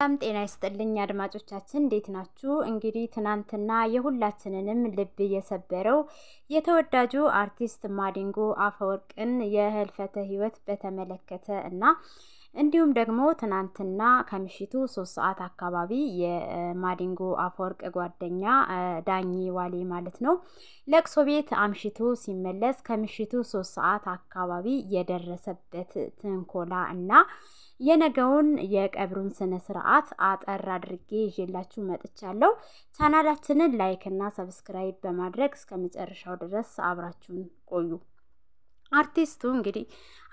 በጣም ጤና ይስጥልኝ አድማጮቻችን፣ እንዴት ናችሁ? እንግዲህ ትናንትና የሁላችንንም ልብ የሰበረው የተወዳጁ አርቲስት ማዲንጎ አፈወርቅን የህልፈተ ህይወት በተመለከተ እና እንዲሁም ደግሞ ትናንትና ከምሽቱ ሶስት ሰዓት አካባቢ የማዲንጎ አፈወርቅ ጓደኛ ዳኝ ዋሌ ማለት ነው ለቅሶ ቤት አምሽቶ ሲመለስ ከምሽቱ ሶስት ሰዓት አካባቢ የደረሰበት ትንኮላ እና የነገውን የቀብሩን ስነ ስርዓት አጠር አድርጌ ይዤላችሁ መጥቻለሁ። ቻናላችንን ላይክ እና ሰብስክራይብ በማድረግ እስከ መጨረሻው ድረስ አብራችሁን ቆዩ። አርቲስቱ እንግዲህ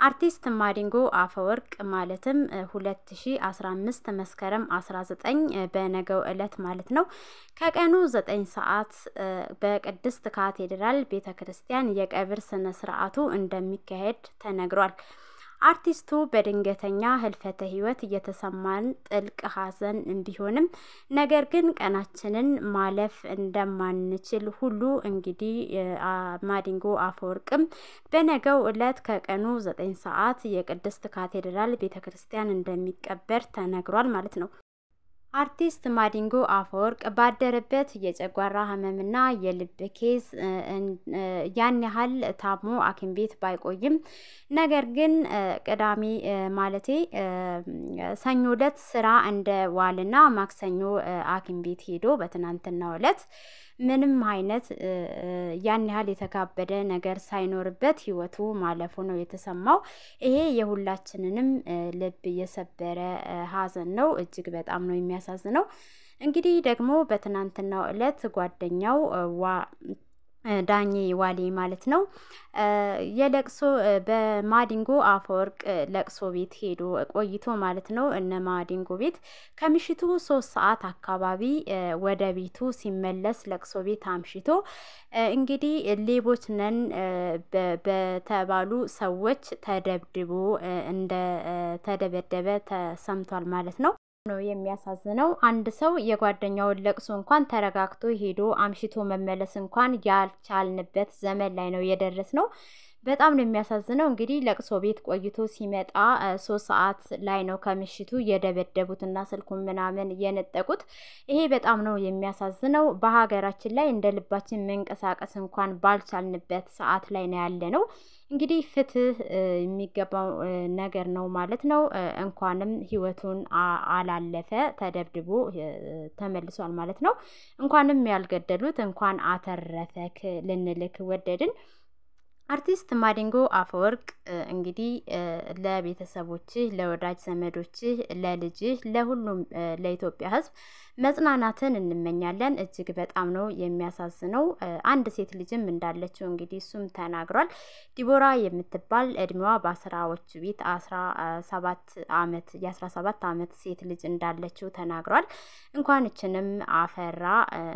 አርቲስት ማዲንጎ አፈወርቅ ማለትም 2015 መስከረም 19 በነገው ዕለት ማለት ነው ከቀኑ 9 ሰዓት በቅድስት ካቴድራል ቤተ ክርስቲያን የቀብር ስነ ስርዓቱ እንደሚካሄድ ተነግሯል። አርቲስቱ በድንገተኛ ህልፈተ ህይወት እየተሰማን ጥልቅ ሐዘን ቢሆንም ነገር ግን ቀናችንን ማለፍ እንደማንችል ሁሉ እንግዲህ ማዲንጎ አፈወርቅም በነገው ዕለት ከቀኑ ዘጠኝ ሰዓት የቅድስት ካቴድራል ቤተ ክርስቲያን እንደሚቀበር ተነግሯል ማለት ነው። አርቲስት ማዲንጎ አፈወርቅ ባደረበት የጨጓራ ህመምና የልብ ኬዝ ያን ያህል ታሞ ሐኪም ቤት ባይቆይም ነገር ግን ቅዳሜ ማለቴ ሰኞ ዕለት ስራ እንደዋልና ማክሰኞ ሐኪም ቤት ሄዶ በትናንትናው ዕለት ምንም አይነት ያን ያህል የተካበደ ነገር ሳይኖርበት ህይወቱ ማለፉ ነው የተሰማው። ይሄ የሁላችንንም ልብ የሰበረ ሀዘን ነው። እጅግ በጣም ነው የሚያሳዝነው። እንግዲህ ደግሞ በትናንትናው ዕለት ጓደኛው ዳኝ ዋሌ ማለት ነው። የለቅሶ በማዲንጎ አፈወርቅ ለቅሶ ቤት ሄዶ ቆይቶ ማለት ነው። እነ ማዲንጎ ቤት ከምሽቱ ሶስት ሰዓት አካባቢ ወደ ቤቱ ሲመለስ ለቅሶ ቤት አምሽቶ እንግዲህ ሌቦች ነን በተባሉ ሰዎች ተደብድቦ እንደ ተደበደበ ተሰምቷል ማለት ነው። ነው የሚያሳዝነው። አንድ ሰው የጓደኛውን ለቅሶ እንኳን ተረጋግቶ ሄዶ አምሽቶ መመለስ እንኳን ያልቻልንበት ዘመን ላይ ነው የደረስ ነው። በጣም ነው የሚያሳዝነው። እንግዲህ ለቅሶ ቤት ቆይቶ ሲመጣ ሶስት ሰዓት ላይ ነው ከምሽቱ የደበደቡትና ስልኩን ምናምን የነጠቁት። ይሄ በጣም ነው የሚያሳዝነው። በሀገራችን ላይ እንደ ልባችን መንቀሳቀስ እንኳን ባልቻልንበት ሰዓት ላይ ነው ያለ ነው። እንግዲህ ፍትህ የሚገባው ነገር ነው ማለት ነው። እንኳንም ህይወቱን አላለፈ ተደብድቦ ተመልሷል ማለት ነው። እንኳንም ያልገደሉት እንኳን አተረፈክ ልንልክ ወደድን። አርቲስት ማዲንጎ አፈወርቅ እንግዲህ ለቤተሰቦችህ፣ ለወዳጅ ዘመዶችህ፣ ለልጅህ፣ ለሁሉም ለኢትዮጵያ ሕዝብ መጽናናትን እንመኛለን። እጅግ በጣም ነው የሚያሳዝነው። አንድ ሴት ልጅም እንዳለችው እንግዲህ እሱም ተናግሯል። ዲቦራ የምትባል እድሜዋ በአስራዎች ቤት አስራ ሰባት አመት የአስራ ሰባት አመት ሴት ልጅ እንዳለችው ተናግሯል። እንኳን እችንም አፈራ።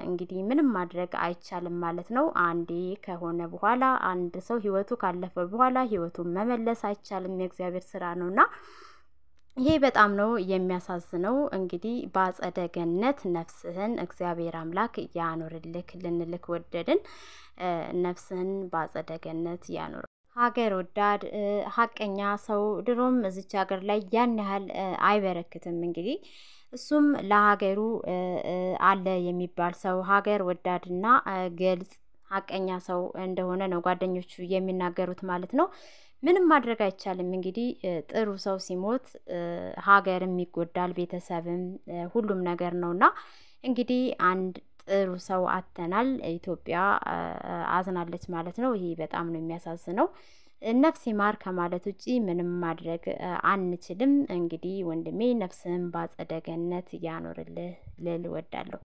እንግዲህ ምንም ማድረግ አይቻልም ማለት ነው። አንዴ ከሆነ በኋላ አንድ ሰው ህይወቱ ካለፈ በኋላ ህይወቱን መመለስ አይቻልም። የእግዚአብሔር ስራ ነውና ይሄ በጣም ነው የሚያሳዝነው። እንግዲህ በአጸደ ገነት ነፍስህን እግዚአብሔር አምላክ ያኖርልክ ልንልክ ወደድን። ነፍስህን በአጸደ ገነት ያኖር። ሀገር ወዳድ ሀቀኛ ሰው ድሮም እዚች ሀገር ላይ ያን ያህል አይበረክትም። እንግዲህ እሱም ለሀገሩ አለ የሚባል ሰው ሀገር ወዳድና ገልጽ ሀቀኛ ሰው እንደሆነ ነው ጓደኞቹ የሚናገሩት ማለት ነው። ምንም ማድረግ አይቻልም። እንግዲህ ጥሩ ሰው ሲሞት ሀገርም ይጎዳል፣ ቤተሰብም ሁሉም ነገር ነውና እንግዲህ አንድ ጥሩ ሰው አተናል። ኢትዮጵያ አዝናለች ማለት ነው። ይሄ በጣም ነው የሚያሳዝነው። ነፍስ ይማር ከማለት ውጪ ምንም ማድረግ አንችልም። እንግዲህ ወንድሜ ነፍስህን ባጸደ ገነት ልል እወዳለሁ።